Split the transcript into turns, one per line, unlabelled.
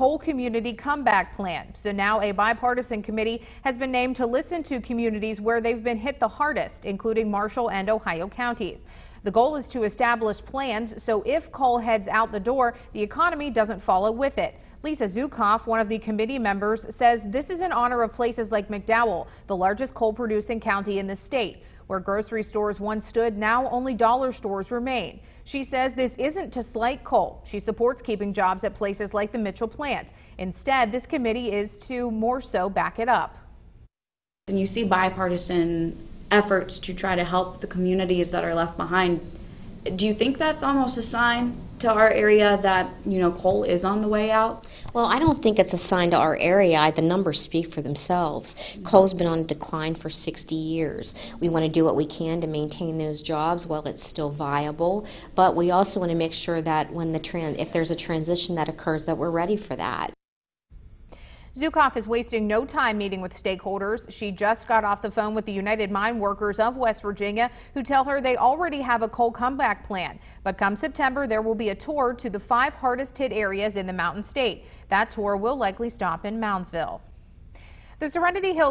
whole community comeback plan. So now a bipartisan committee has been named to listen to communities where they've been hit the hardest, including Marshall and Ohio counties. The goal is to establish plans so if coal heads out the door, the economy doesn't follow with it. Lisa Zukoff, one of the committee members, says this is in honor of places like McDowell, the largest coal producing county in the state. Where grocery stores once stood, now only dollar stores remain. She says this isn't to slight coal. She supports keeping jobs at places like the Mitchell plant. Instead, this committee is to more so back it up. And you see
bipartisan efforts to try to help the communities that are left behind. Do you think that's almost a sign to our area that you know coal is on the way out?
Well, I don't think it's a sign to our area. The numbers speak for themselves. Mm-hmm. Coal's been on decline for 60 years. We want to do what we can to maintain those jobs while it's still viable, but we also want to make sure that when the trans- if there's a transition that occurs, that we're ready for
that. Zukoff is wasting no time meeting with stakeholders. She just got off the phone with the United Mine Workers of West Virginia, who tell her they already have a coal comeback plan. But come September, there will be a tour to the five hardest hit areas in the Mountain State. That tour will likely stop in Moundsville. The Serenity Hills